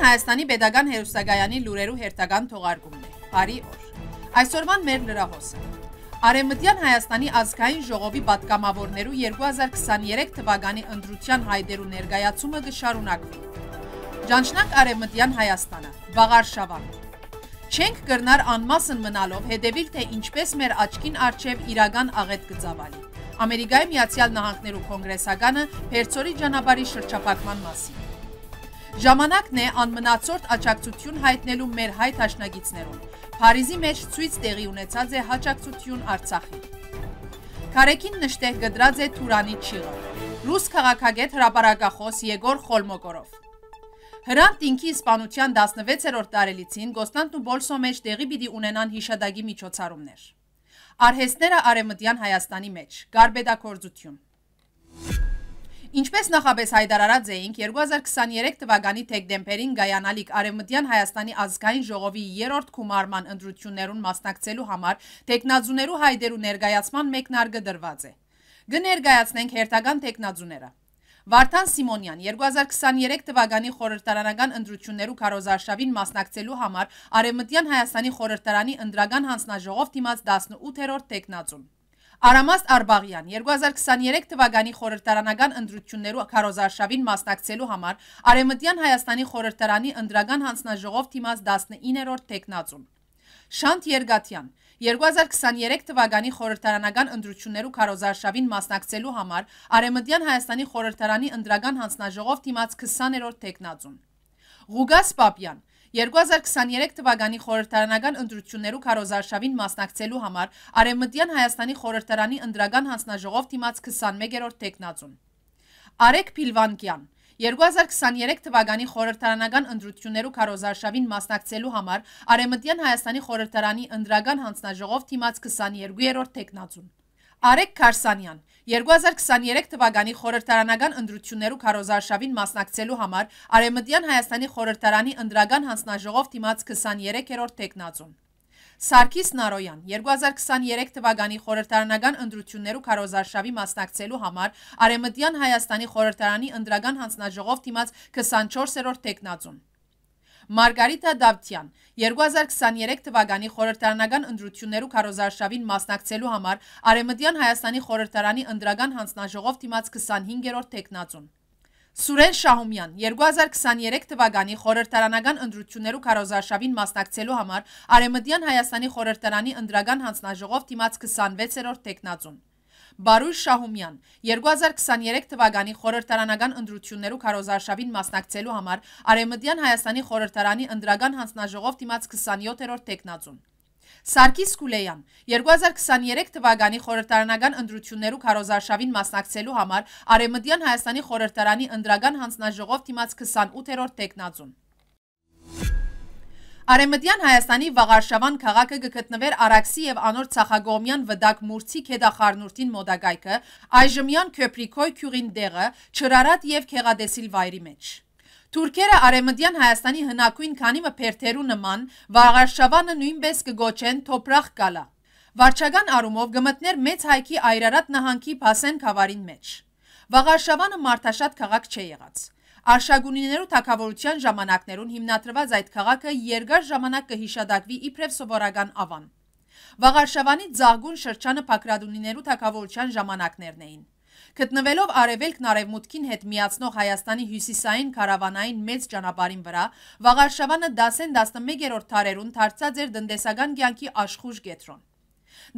Հայաստանի Պետական Հերոստագայանի լուրերու հերթական թողարկումն է։ Բարի օր։ Այսօրվան մեր լրահոսը։ Արեմտյան Հայաստանի ազգային ժողովի պատգամավորներու 2023 թվականի ընդրության հայդերու ներկայացումը կշարունակվի։ Ճանչնակ Արեմտյան Հայաստանը, Վաղարշավան։ Չենք կրնար անմասն մնալով հետևիլ թե ինչպես մեր աչքին արջև իրական աղետ կծավալի։ Ամերիկայի Միացյալ Նահանգներու կոնգրեսականը Հերցորի ճանապարհի շրջապակման մասին։ Ժամանակն է անմնացորդ աճակցություն հայտնելու մեր հայ աշնագիցներուն։ Փարիզի մեջ ցույց տեղի ունեցած է հաճակցություն Արցախի։ Քարեկին նշտեղ գդրած է Թուրանի ճիղը։ Ռուս քաղաքագետ հրապարակախոս Եգոր Խոլմոգորով։ Հրանտ ինքի իսպանության 16-րդ տարելիցին Գոստանտ ու Բոլսո մեջ տեղի պիտի ունենան հիշադակի միջոցառումներ։ Արհեստները արևմտյան Հայաստանի մեջ, Գարբեդակորձություն։ Ինչպես նախապես հայտարարած էինք, 2023 թվականի թեկդեմբերին գայանալիք Արևմտյան Հայաստանի ազգային ժողովի 3-րդ գումարման ընտրություններուն մասնակցելու համար տեխնազուներու հայդերու ներկայացման մեկնարկը դրված է։ Գներկայացնենք հերթական տեխնազուները։ Վարդան Սիմոնյան 2023 թվականի խորհրդարանական ընտրություններու քարոզարշավին մասնակցելու համար Արևմտյան Հայաստանի խորհրդարանի ընդրական հանձնաժողով դիմաց 18-րդ տեխնազուն։ Արամաստ Արբաղյան 2023 թվականի խորհրդարանական ընտրություններու քարոզարշավին մասնակցելու համար Արևմտյան Հայաստանի խորհրդարանի ընդրական հանձնաժողով թիմած 19-րդ տեխնացում։ Շանթ Երգատյան 2023 թվականի խորհրդարանական ընտրություններու քարոզարշավին մասնակցելու համար Արևմտյան Հայաստանի խորհրդարանի ընդրական հանձնաժողով թիմած 20-րդ տեխնացում։ Ղուգաս Պապյան 2023 թվականի խորհրդարանական ընտրություններու քարոզարշավին մասնակցելու համար Արևմտյան Հայաստանի խորհրդարանի ընդրական հանձնաժողով դիմաց 21-րդ տեխնացուն։ Արեկ Փիլվանկյան 2023 թվականի խորհրդարանական ընտրություններու քարոզարշավին մասնակցելու համար Արևմտյան Հայաստանի խորհրդարանի ընդրական հանձնաժողով դիմաց 22-րդ տեխնացուն։ Արեկ Քարսանյան 2023 թվականի խորհրդարանական ընտրություններու քարոզարշավին մասնակցելու համար Արևմտյան Հայաստանի խորհրդարանի ընդրական հանձնաժողով դիմաց 23-րդ տեխնացում։ Սարգիս Նարոյան 2023 թվականի խորհրդարանական ընտրություններու քարոզարշավի մասնակցելու համար Արևմտյան Հայաստանի խորհրդարանի ընդրական հանձնաժողով դիմաց 24-րդ տեխնացում։ Մարգարիտա Դավթյան 2023 թվականի խորհրդարանական ընտրություններու քարոզարշավին մասնակցելու համար Արեմդյան Հայաստանի խորհրդարանի ընդրական հանձնաժողով դիմաց 25-րդ տեխնացուն։ Սուրեն Շահումյան 2023 թվականի խորհրդարանական ընտրություններու քարոզարշավին մասնակցելու համար Արեմդյան Հայաստանի խորհրդարանի ընդրական հանձնաժողով դիմաց 26-րդ տեխնացուն։ Բարույր Շահումյան 2023 թվականի խորհրդարանական ընտրություններու քարոզարշավին մասնակցելու համար Արեմդյան Հայաստանի խորհրդարանի ընդրական հանձնաժողով դիմաց 27-րդ տեխնացուն։ Սարգիս Կուլեյան 2023 թվականի խորհրդարանական ընտրություններու քարոզարշավին մասնակցելու համար Արեմդյան Հայաստանի խորհրդարանի ընդրական հանձնաժողով դիմաց 28-րդ տեխնացուն։ Արեմտյան Հայաստանի Վաղարշավան քաղաքը գտնվեր Արաքսի եւ Անոր Ցախագոմյան վտակ Մուրցի քեդախառնուրտին մոդագայքը, այժմյան Քյոպրիկոյ քյուղին դեղը, Չրարատ եւ Քեղադեսիլ վայրի մեջ։ Թուրքերը Արեմտյան Հայաստանի հնակույն քանիմը փերթերու նման Վաղարշավանը նույնպես կգոչեն Թոփրախ գալա։ Վարչական առումով գմտներ մեծ հայքի Այրարատ նահանգի Փասեն Խավարին մեջ։ Վաղարշավանը մարտաշատ քաղաք չէ եղած։ Արշագունիներու թակավորության ժամանակներուն հիմնադրված այդ քաղաքը երկար ժամանակ կհիշադակվի իբրև սովորական ավան։ Վաղարշավանի ձաղգուն շրջանը Փակրադունիներու թակավորության ժամանակներն էին։ Գտնվելով արևելքն արևմուտքին հետ միացնող Հայաստանի հյուսիսային քարավանային մեծ ճանապարհին վրա, Վաղարշավանը 10-ն 11-րդ դասեն, դասեն, դասեն, 11 տարերուն դարձած էր դնդեսական կյանքի աշխուժ կետրոն։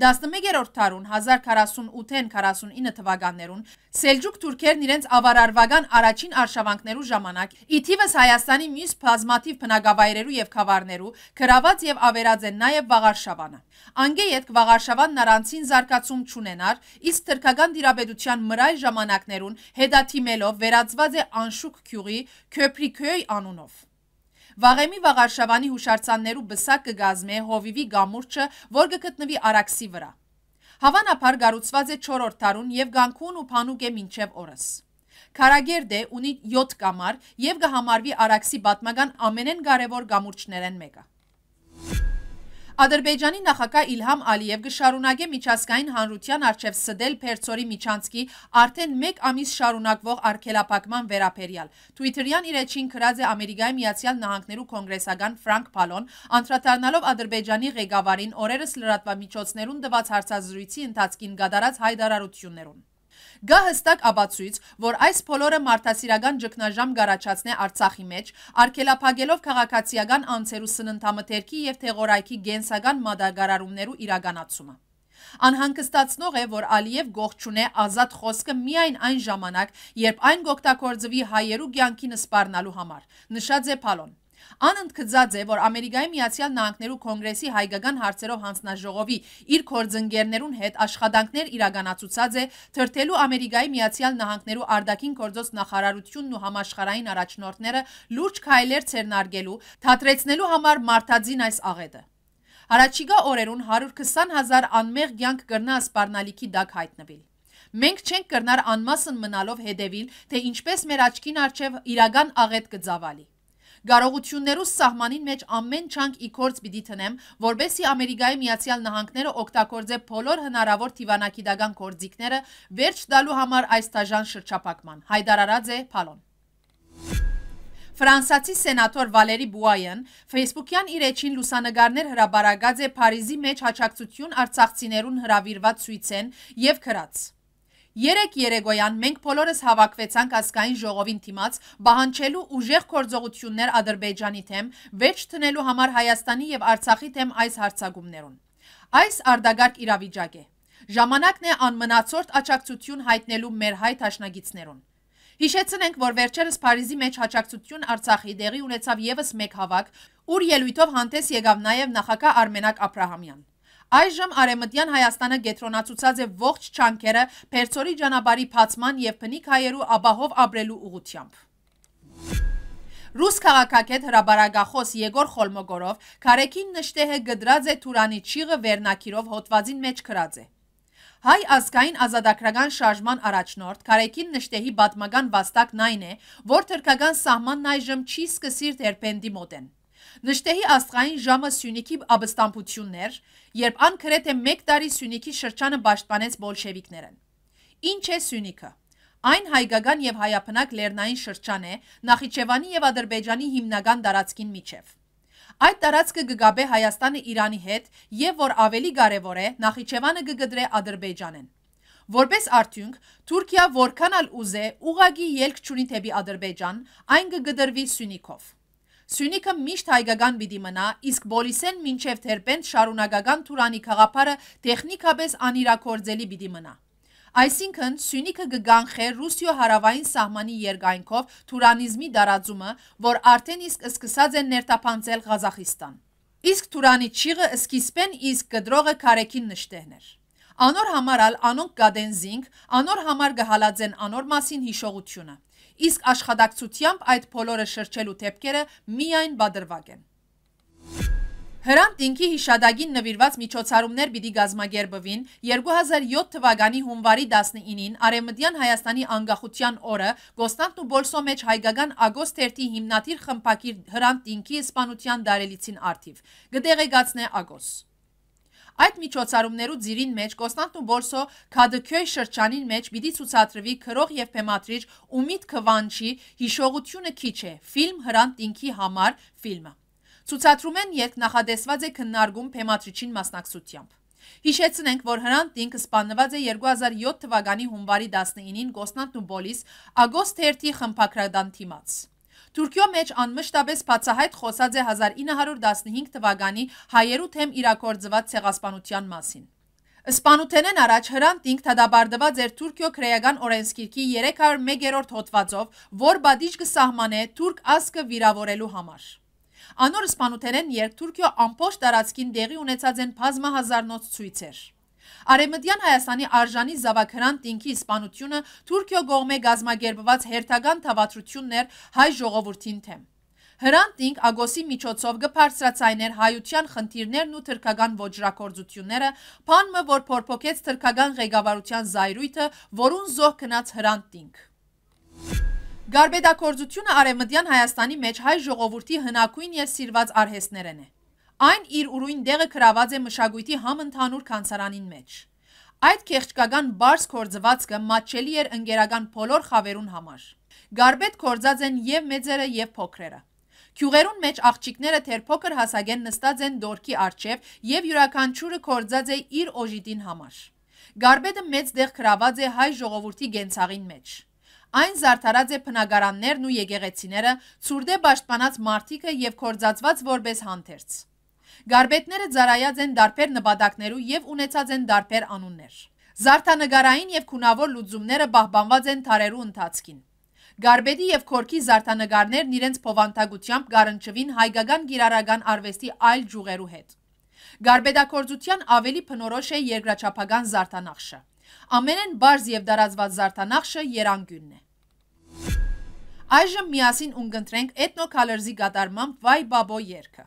11-րդ տարուն 1048-49 թվականներուն Սելջուկ թուրքերն իրենց ավարարվական առաջին արշավանքներու ժամանակ ի թիվս Հայաստանի մյուս բազմաթիվ բնակավայրերու եւ խավարներու գրաված եւ ավերած են նաեւ Վաղարշավանը։ Անգեյետ Վաղարշավանն առանցին զարգացում չունենար, իսկ թրքական դիրաբեդության մրայ ժամանակներուն հետաթիմելով վերածված է անշուկ քյուղի Քոպրիքոյ անունով։ Վաղեմի Վաղարշավանի հուշարձաններու բսակ կգազմե հովիվի գամուրջը, որ կգտնվի Արաքսի վրա։ Հավանաբար գառուցված է 4-րդ տարուն եւ Գանկուն ու Փանուկ է մինչեւ օրս։ Քարագերդ է ունի 7 կամար եւ կհամարվի Արաքսի պատմական ամենեն կարևոր գամուրջներեն մեկը։ Ադրբեջանի նախագահ Իլհամ Ալիև գշարունակե միջազգային հանրության արչև սդել Փերծորի միջանցքի արդեն 1 ամիս շարունակվող արգելափակման վերաբերյալ։ Twitter-յան իր էջին գրած է Ամերիկայի Միացյալ Նահանգներու կոնգրեսական Ֆրանկ Փալոն, անդրադառնալով Ադրբեջանի ղեկավարին օրերս լրատվամիջոցներուն տված հարցազրույցի ընթացքին գդարած հայտարարություններուն։ Գա հստակ աբացույց, որ այս փոլորը մարդասիրական ճգնաժամ գարաչացնե Արցախի մեջ, արգելափակելով քաղաքացիական անձերու սննդամթերքի եւ թեղորայքի գենսական մադագարարումներու իրականացումը։ Անհանգստացնող է, որ Ալիև գողջունե ազատ խոսքը միայն այն ժամանակ, երբ այն գոկտագործվի հայերու կյանքին սպառնալու համար։ Նշած է Փալոն։ Անընդգծած է, որ Ամերիկայի Միացյալ Նահանգներու Կոնգրեսի հայկական հարցերով հանձնաժողովի իր կորձընկերներուն հետ աշխատանքներ իրականացուցած է թրթելու Ամերիկայի Միացյալ Նահանգներու արդակին գործոց նախարարությունն ու համաշխարհային առաջնորդները լուրջ քայլեր ցերնարգելու, թատրեցնելու համար մարտածին այս աղետը։ Արաջիկա օրերուն 120 հազար անմեղ գյանք կրնա սպարնալիքի դակ հայտնվել։ Մենք չենք կրնար անմասն մնալով հետևիլ, թե ինչպես մեր աչքին արջև իրագան աղետ կծավալի։ Գարողություններուս սահմանին մեջ ամեն չանք իքորձ պիտի տնեմ, որբեսի Ամերիկայի Միացյալ Նահանգները օգտագործե բոլոր հնարավոր թիվանագիտական գործիքները վերջ տալու համար այս տաժան շրջապակման։ Հայդարարաձե Փալոն Ֆրանսացի սենատոր Վալերի Բուայան Facebook-յան իր էջին լուսանգարներ հրաբարագած է Փարիզի մեջ հաճակցություն արցախցիներուն հրավիրված ցույցեն եւ գրած. Երեք երեգոյան մենք բոլորս հավաքվեցանք ազգային ժողովին դիմաց բահանջելու ուժեղ գործողություններ Ադրբեջանի թեմ, վերջ տնելու համար Հայաստանի եւ Արցախի թեմ այս հարցակումներուն։ Այս արդագարգ իրավիճակ է։ Ժամանակն է անմնացորդ աճակցություն հայտնելու մեր հայ աշնագիցներուն։ Հիշեցնենք, որ վերջերս Փարիզի մեջ հաջակցություն Արցախի դեղի ունեցավ եւս մեկ հավաք, ուր ելույթով հանդես եկավ նաեւ նախագահ Արմենակ Աբրահամյան։ Այժմ արեմտյան Հայաստանը գետրոնացուցած է ողջ չանքերը Պերցորի ճանաբարի փացման եւ փնիկ հայերու աբահով ապրելու ուղությամբ։ Ռուս քաղաքակետ հրաբարագախոս Եգոր Խոլմոգորով Քարեկին նշտեհը գդրած է Թուրանի ճիղը վերնակիրով հոդվածին մեջ կրած է։ Հայ ազգային ազատագրական շարժման առաջնորդ Քարեկին նշտեհի պատմական վաստակն այն է, որ թրկական սահմանն այժմ չի սկսիր Թերպենդի մոտեն։ Նշտեհի աստղային ժամը Սյունիքի աբստամբություններ, երբ անքրեթե 1 տարի Սյունիքի շրջանը պաշտպանեց բոլշևիկներն։ Ինչ է Սյունիքը։ Այն հայկական եւ հայապնակ լեռնային շրջան է Նախիջևանի եւ Ադրբեջանի հիմնական տարածքին միջև։ Այդ տարածքը գգաբե Հայաստանը Իրանի հետ եւ որ ավելի կարեւոր է Նախիջևանը գգդրե Ադրբեջանեն։ Որպես արդյունք, Թուրքիա որքան ալ ուզե ուղագի ելք չունի թեպի Ադրբեջան, այն կգդրվի Սյունիքով։ Սյունիքը միշտ հայկական պիտի մնա, իսկ Բորիսեն մինչև Թերպենտ շարունակական Թուրանի խաղապարը տեխնիկապես անիրակորձելի պիտի մնա։ Այսինքն Սյունիքը կգանխե Ռուսիո հարավային սահմանի երկայնքով Թուրանիզմի դարաձումը, որ արդեն իսկ սկսած են ներտապանցել Ղազախիստան։ Իսկ Թուրանի ճիղը սկիզբեն իսկ կդրողը քարեկին նշտեղներ։ Անոր համարալ անոնք գադեն զինք, անոր համար գհալածեն անոր մասին հիշողությունը իսկ աշխատակցությամբ այդ բոլորը շրջելու դեպքերը միայն բադրվակ են։ Հրանտ ինքի հիշադակին նվիրված միջոցառումներ պիտի գազմագերբվին 2007 թվականի հունվարի 19-ին Արևմտյան Հայաստանի անկախության օրը Կոստանտ ու Բոլսո մեջ հայկական Ագոստ 1-ի հիմնադիր խմբակիր Հրանտ ինքի իսպանության դարելիցին արդիվ։ Գտեղեկացնե Ագոս։ Այդ միջոցառումներու ծիրին մեջ Կոստանտն ու Բոլսո Քադքյոյ շրջանին մեջ պիտի ցուցադրվի քրող եւ բեմադրիչ ու միտքը վանչի հիշողությունը քիչ է ֆիլմ Հրանտ Տինքի համար ֆիլմը։ Ցուցադրում են երկ նախադեсված է քննարկում բեմադրիչին մասնակցությամբ։ Հիշեցնենք, որ Հրանտ Տինքը սպանված է 2007 թվականի հունվարի 19-ին Կոստանտն ու Բոլիս Ագոստ 1-ի խմբակրադան թիմաց։ Թուրքիո մեջ անմշտապես բացահայտ խոսած է 1915 թվականի հայերու թեմ իրակորձված ցեղասպանության մասին։ Սպանութենեն առաջ հրանտինք թադաբարդված էր Թուրքիո քրեական օրենսգիրքի 301-րդ հոդվածով, որ բադիժ կսահմանե թուրք ասկը վիրավորելու համար։ Անոր սպանութենեն երբ Թուրքիո ամբողջ տարածքին դեղի ունեցած են բազմահազարնոց ցույցեր։ Արևմտյան Հայաստանի արժանի զավակրան տինքի իսպանությունը Թուրքիո գողմե գազմագերբված հերթական թավատրություններ հայ ժողովրդին թեմ։ Հրանտինք ագոսի միջոցով գպարցրացայներ հայության խնդիրներն ու թրկական ոջրակործությունները, պանմը, որ պորպոքեց թրկական ղեգավարության զայրույթը, որուն զող կնած հրանտինք։ Գարբեդակործությունը արևմտյան Հայաստանի մեջ հայ ժողովուրդի հնակույն և սիրված արհեսներն է։ Այն իր ուրույն դեղը կրաված է մշագույթի համընդհանուր կանցարանին մեջ։ Այդ կեղջկական բարս կործվածքը մատչելի էր ընգերական բոլոր խավերուն համար։ Գարբետ կործած են և մեծերը և փոքրերը։ Քյուղերուն մեջ աղջիկները թեր փոքր հասագեն նստած են դորքի արջև և յուրականչուրը կործած է իր օժիտին համար։ Գարբետը մեծ դեղ կրաված է հայ ժողովուրդի գենցաղին մեջ։ Այն զարդարած է պնագարաններն ու եգեղեցիները, ծուրդ է բաշտպանած մարդիկը և կործածված որպես հանդերց։ Գարբետները ծարայած են դարբեր նպատակներու և ունեցած են դարբեր անուններ։ Զարդանգարային և քունավոր լուծումները բահբանված են թարերու ընթացքին։ Գարբետի և քորքի զարդանգարներն իրենց փովանտագությամբ գարնչվին հայգական գիրարական արվեստի այլ ջուղերու հետ։ Գարբեդակործության ավելի պնորոշ է երգրաչապական զարդանախշը։ Ամեն են բարզ և դարազված զարդանախշը երանգյունն է։ Այժմ միասին ունգնտրենք էթնոքալրզի գատարմամբ վայ բաբո երկը։